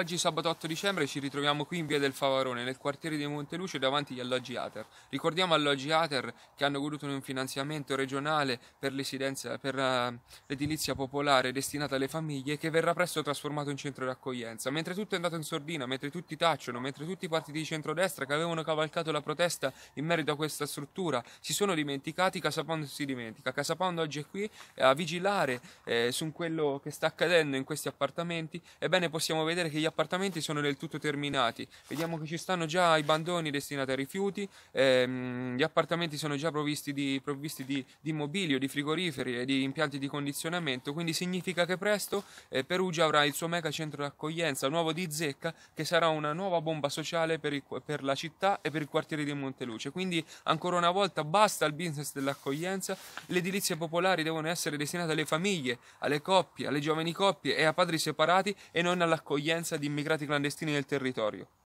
Oggi sabato 8 dicembre ci ritroviamo qui in via del Favarone, nel quartiere di Monteluce, davanti agli alloggi ATER. Ricordiamo alloggi ATER che hanno goduto un finanziamento regionale per, eh, l'edilizia popolare destinata alle famiglie che verrà presto trasformato in centro di accoglienza. Mentre tutto è andato in sordina, mentre tutti tacciono, mentre tutti i partiti di centrodestra che avevano cavalcato la protesta in merito a questa struttura si sono dimenticati, Casapound si dimentica. Casapound oggi è qui eh, a vigilare eh, su quello che sta accadendo in questi appartamenti. Ebbene possiamo vedere che gli appartamenti sono del tutto terminati, vediamo che ci stanno già i bandoni destinati ai rifiuti, ehm, gli appartamenti sono già provvisti di, provvisti di, di mobilio, di frigoriferi e di impianti di condizionamento, quindi significa che presto eh, Perugia avrà il suo mega centro d'accoglienza nuovo di Zecca che sarà una nuova bomba sociale per, il, per la città e per il quartiere di Monteluce, quindi ancora una volta basta il business dell'accoglienza, le edilizie popolari devono essere destinate alle famiglie, alle coppie, alle giovani coppie e a padri separati e non all'accoglienza di immigrati clandestini nel territorio.